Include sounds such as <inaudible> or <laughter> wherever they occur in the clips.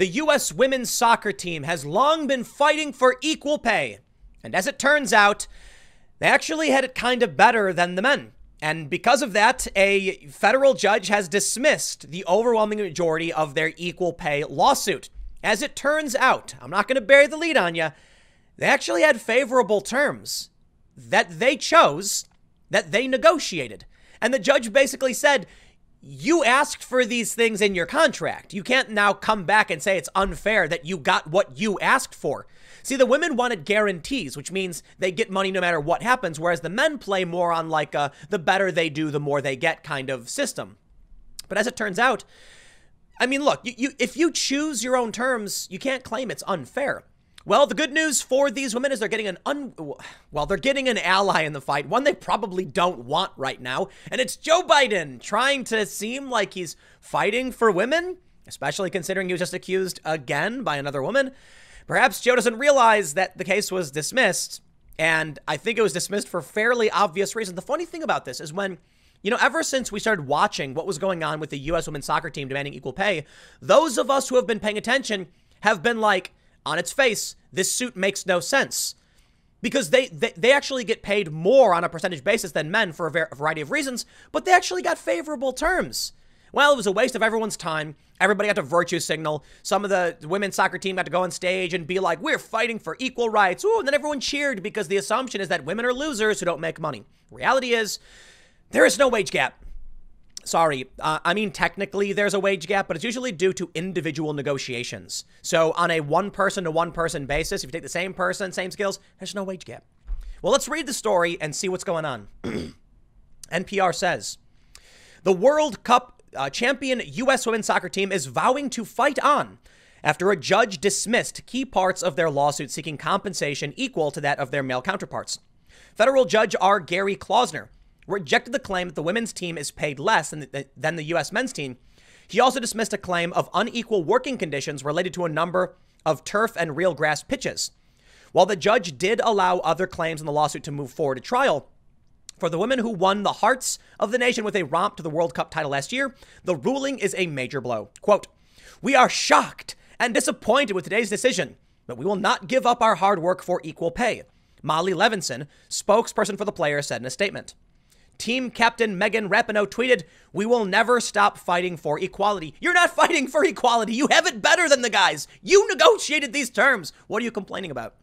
The U.S. women's soccer team has long been fighting for equal pay. And as it turns out, they actually had it kind of better than the men. And because of that, a federal judge has dismissed the overwhelming majority of their equal pay lawsuit. As it turns out, I'm not going to bury the lead on you, they actually had favorable terms that they chose, that they negotiated. And the judge basically said, you asked for these things in your contract. You can't now come back and say it's unfair that you got what you asked for. See, the women wanted guarantees, which means they get money no matter what happens, whereas the men play more on like a the better they do, the more they get kind of system. But as it turns out, I mean, look, you, you if you choose your own terms, you can't claim it's unfair. Well, the good news for these women is they're getting an un well, they're getting an ally in the fight, one they probably don't want right now, and it's Joe Biden trying to seem like he's fighting for women, especially considering he was just accused again by another woman. Perhaps Joe doesn't realize that the case was dismissed, and I think it was dismissed for fairly obvious reasons. The funny thing about this is when you know, ever since we started watching what was going on with the U.S. women's soccer team demanding equal pay, those of us who have been paying attention have been like, on its face, this suit makes no sense because they, they, they actually get paid more on a percentage basis than men for a, a variety of reasons, but they actually got favorable terms. Well, it was a waste of everyone's time. Everybody got to virtue signal. Some of the women's soccer team got to go on stage and be like, "We're fighting for equal rights." Ooh, and then everyone cheered because the assumption is that women are losers who don't make money. Reality is, there is no wage gap. Sorry, uh, I mean, technically there's a wage gap, but it's usually due to individual negotiations. So, on a one person to one person basis, if you take the same person, same skills, there's no wage gap. Well, let's read the story and see what's going on. <clears throat> NPR says The World Cup uh, champion U.S. women's soccer team is vowing to fight on after a judge dismissed key parts of their lawsuit seeking compensation equal to that of their male counterparts. Federal Judge R. Gary Klausner rejected the claim that the women's team is paid less than the, than the U.S. men's team. He also dismissed a claim of unequal working conditions related to a number of turf and real grass pitches. While the judge did allow other claims in the lawsuit to move forward to trial, for the women who won the hearts of the nation with a romp to the World Cup title last year, the ruling is a major blow. Quote, We are shocked and disappointed with today's decision, but we will not give up our hard work for equal pay, Molly Levinson, spokesperson for the players, said in a statement. Team Captain Megan Rapinoe tweeted, We will never stop fighting for equality. You're not <laughs> fighting for equality. You have it better than the guys. You negotiated these terms. What are you complaining about?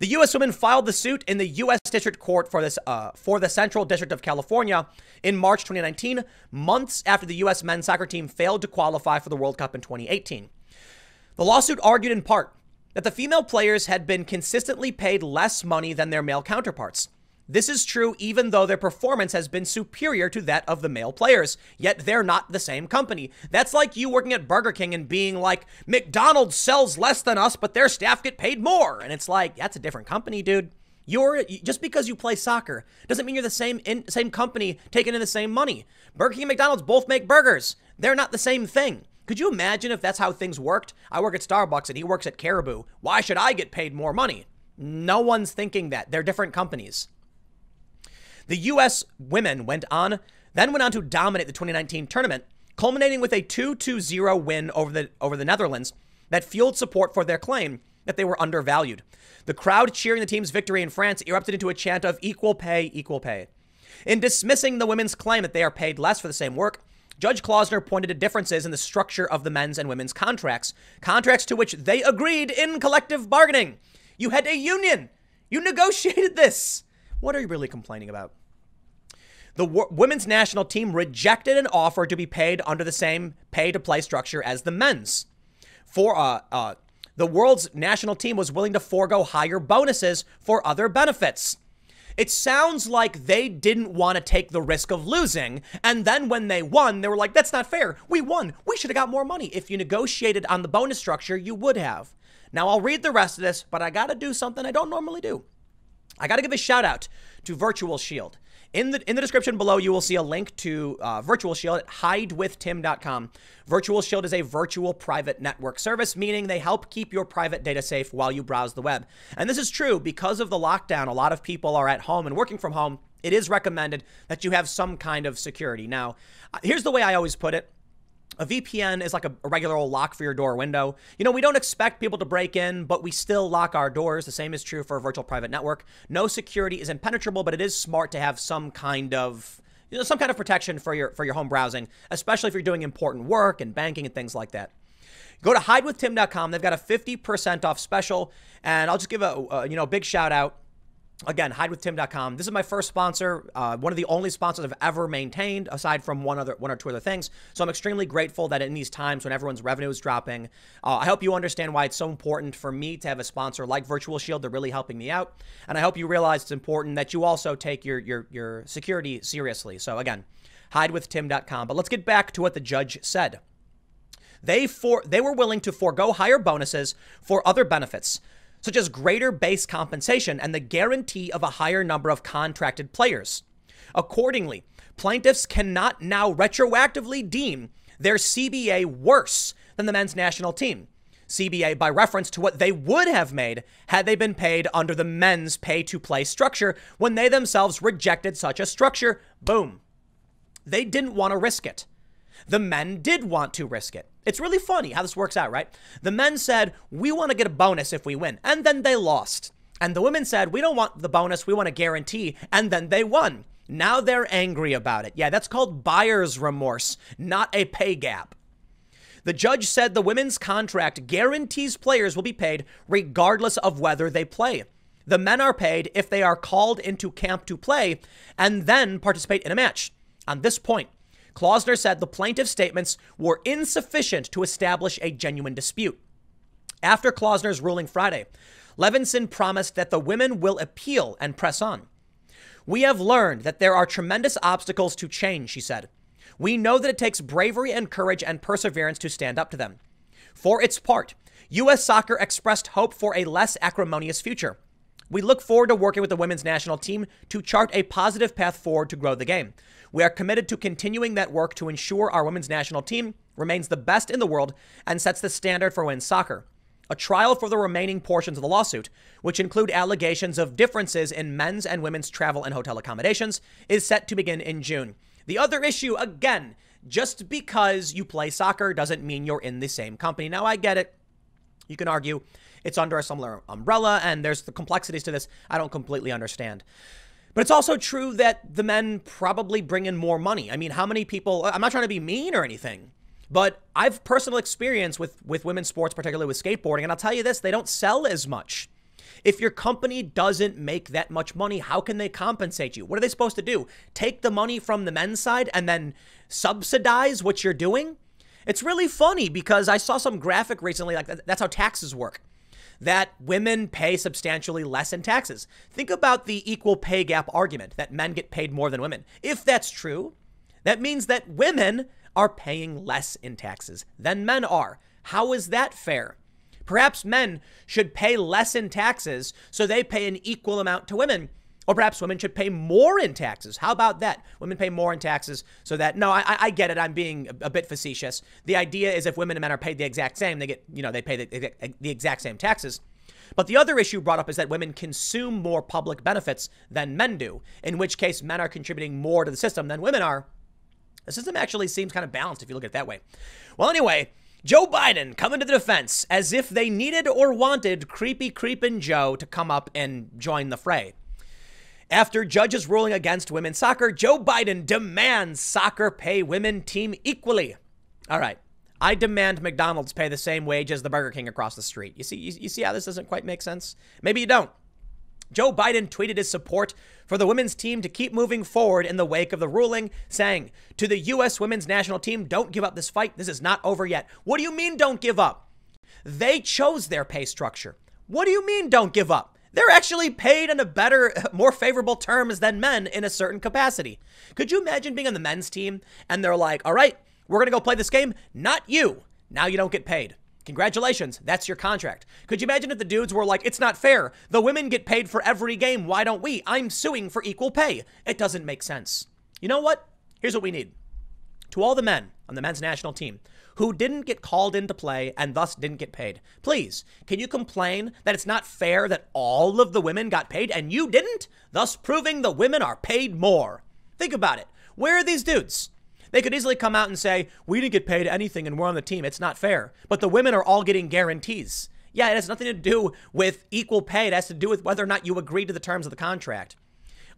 The U.S. women filed the suit in the U.S. District Court for this uh, for the Central District of California in March 2019, months after the U.S. men's soccer team failed to qualify for the World Cup in 2018. The lawsuit argued in part that the female players had been consistently paid less money than their male counterparts. This is true even though their performance has been superior to that of the male players, yet they're not the same company. That's like you working at Burger King and being like, McDonald's sells less than us, but their staff get paid more. And it's like, that's a different company, dude. You're just because you play soccer doesn't mean you're the same in, same company taking in the same money. Burger King and McDonald's both make burgers. They're not the same thing. Could you imagine if that's how things worked? I work at Starbucks and he works at Caribou. Why should I get paid more money? No one's thinking that. They're different companies. The U.S. women went on, then went on to dominate the 2019 tournament, culminating with a 2-2-0 win over the over the Netherlands that fueled support for their claim that they were undervalued. The crowd cheering the team's victory in France erupted into a chant of equal pay, equal pay. In dismissing the women's claim that they are paid less for the same work, Judge Klausner pointed to differences in the structure of the men's and women's contracts, contracts to which they agreed in collective bargaining. You had a union. You negotiated this. What are you really complaining about? The w- women's national team rejected an offer to be paid under the same pay to play structure as the men's. For uh, uh, the world's national team was willing to forego higher bonuses for other benefits. It sounds like they didn't want to take the risk of losing. And then when they won, they were like, that's not fair. We won. We should have got more money. If you negotiated on the bonus structure, you would have. Now, I'll read the rest of this, but I got to do something I don't normally do. I got to give a shout out to Virtual Shield. In the in the description below, you will see a link to uh, Virtual Shield at hidewithtim.com. Virtual Shield is a virtual private network service, meaning they help keep your private data safe while you browse the web. And this is true because of the lockdown. A lot of people are at home and working from home. It is recommended that you have some kind of security. Now, uh, here's the way I always put it a VPN is like a, a, regular old lock for your door window. You know, we don't expect people to break in, but we still lock our doors. The same is true for a virtual private network. No security is impenetrable, but it is smart to have some kind of you know, some kind of protection for your for your home browsing, especially if you're doing important work and banking and things like that. Go to hidewithtim.com. They've got a 50% off special, and I'll just give a, a you know big shout out Again, hidewithtim.com. This is my first sponsor, uh, one of the only sponsors I've ever maintained, aside from one other, one or two other things. So I'm extremely grateful that in these times when everyone's revenue is dropping, uh, I hope you understand why it's so important for me to have a sponsor like Virtual Shield. They're really helping me out, and I hope you realize it's important that you also take your your your security seriously. So again, hidewithtim.com. But let's get back to what the judge said. They for they were willing to forego higher bonuses for other benefits such as greater base compensation and the guarantee of a higher number of contracted players. Accordingly, plaintiffs cannot now retroactively deem their CBA worse than the men's national team. CBA by reference to what they would have made had they been paid under the men's pay to play structure when they themselves rejected such a structure. Boom. They didn't want to risk it. The men did want to risk it. It's really funny how this works out, right? The men said, We want to get a bonus if we win. And then they lost. And the women said, We don't want the bonus, we want a guarantee. And then they won. Now they're angry about it. Yeah, that's called buyer's remorse, not a pay gap. The judge said the women's contract guarantees players will be paid regardless of whether they play. The men are paid if they are called into camp to play and then participate in a match. On this point, Klausner said the plaintiff's statements were insufficient to establish a genuine dispute. After Klausner's ruling Friday, Levinson promised that the women will appeal and press on. We have learned that there are tremendous obstacles to change, she said. We know that it takes bravery and courage and perseverance to stand up to them. For its part, U.S. soccer expressed hope for a less acrimonious future. We look forward to working with the women's national team to chart a positive path forward to grow the game. We are committed to continuing that work to ensure our women's national team remains the best in the world and sets the standard for women's soccer. A trial for the remaining portions of the lawsuit, which include allegations of differences in men's and women's travel and hotel accommodations, is set to begin in June. The other issue, again, just because you play soccer doesn't mean you're in the same company. Now, I get it. You can argue it's under a similar umbrella, and there's the complexities to this I don't completely understand. But it's also true that the men probably bring in more money. I mean, how many people, I'm not trying to be mean or anything, but I've personal experience with, with women's sports, particularly with skateboarding, and I'll tell you this, they don't sell as much. If your company doesn't make that much money, how can they compensate you? What are they supposed to do? Take the money from the men's side and then subsidize what you're doing? It's really funny because I saw some graphic recently like that's how taxes work that women pay substantially less in taxes. Think about the equal pay gap argument that men get paid more than women. If that's true, that means that women are paying less in taxes than men are. How is that fair? Perhaps men should pay less in taxes so they pay an equal amount to women or perhaps women should pay more in taxes. How about that? Women pay more in taxes so that, no, I, I get it. I'm being a, bit facetious. The idea is if women and men are paid the exact same, they get, you know, they pay the, the exact same taxes. But the other issue brought up is that women consume more public benefits than men do, in which case men are contributing more to the system than women are. The system actually seems kind of balanced if you look at it that way. Well, anyway, Joe Biden coming to the defense as if they needed or wanted creepy creepin' Joe to come up and join the fray. After judges ruling against women's soccer, Joe Biden demands soccer pay women team equally. All right. I demand McDonald's pay the same wage as the Burger King across the street. You see, you, you see how this doesn't quite make sense? Maybe you don't. Joe Biden tweeted his support for the women's team to keep moving forward in the wake of the ruling, saying, To the U.S. women's national team, don't give up this fight. This is not over yet. What do you mean, don't give up? They chose their pay structure. What do you mean, don't give up? They're actually paid in a better, more favorable terms than men in a certain capacity. Could you imagine being on the men's team and they're like, all right, we're going to go play this game? Not you. Now you don't get paid. Congratulations, that's your contract. Could you imagine if the dudes were like, it's not fair. The women get paid for every game. Why don't we? I'm suing for equal pay. It doesn't make sense. You know what? Here's what we need. To all the men on the men's national team who didn't get called into play and thus didn't get paid. Please, can you complain that it's not fair that all of the women got paid and you didn't, thus proving the women are paid more? Think about it. Where are these dudes? They could easily come out and say, We didn't get paid anything and we're on the team. It's not fair. But the women are all getting guarantees. Yeah, it has nothing to do with equal pay. It has to do with whether or not you agree to the terms of the contract.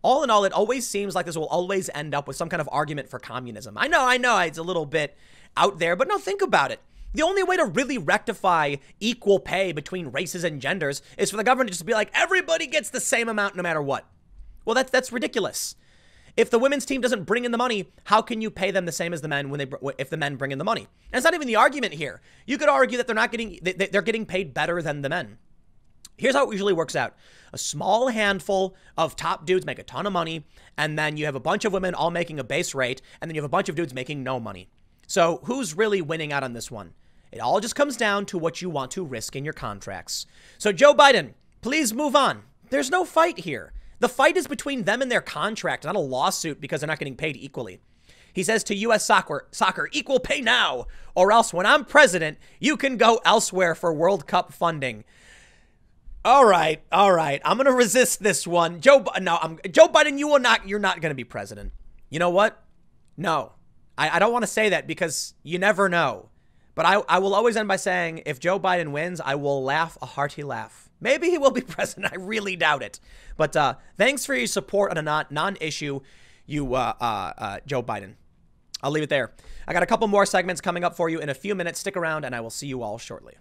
All in all, it always seems like this will always end up with some kind of argument for communism. I know, I know, it's a little bit out there. But now think about it. The only way to really rectify equal pay between races and genders is for the government to just be like, everybody gets the same amount no matter what. Well, that's that's ridiculous. If the women's team doesn't bring in the money, how can you pay them the same as the men when they if the men bring in the money? And it's not even the argument here. You could argue that they're not getting they're getting paid better than the men. Here's how it usually works out. A small handful of top dudes make a ton of money, and then you have a bunch of women all making a base rate, and then you have a bunch of dudes making no money. So who's really winning out on this one? It all just comes down to what you want to risk in your contracts. So Joe Biden, please move on. There's no fight here. The fight is between them and their contract, not a lawsuit because they're not getting paid equally. He says to U.S. Soccer, soccer, equal pay now, or else when I'm president, you can go elsewhere for World Cup funding. All right, all right. I'm gonna resist this one, Joe. No, I'm Joe Biden. You will not. You're not gonna be president. You know what? No, I, I don't want to say that because you never know. But I, I will always end by saying if Joe Biden wins, I will laugh a hearty laugh. Maybe he will be <laughs> president. I really doubt it. But uh, thanks for your support on a non issue, you uh, uh, uh, Joe Biden. I'll leave it there. I got a couple more segments coming up for you in a few minutes. Stick around, and I will see you all shortly.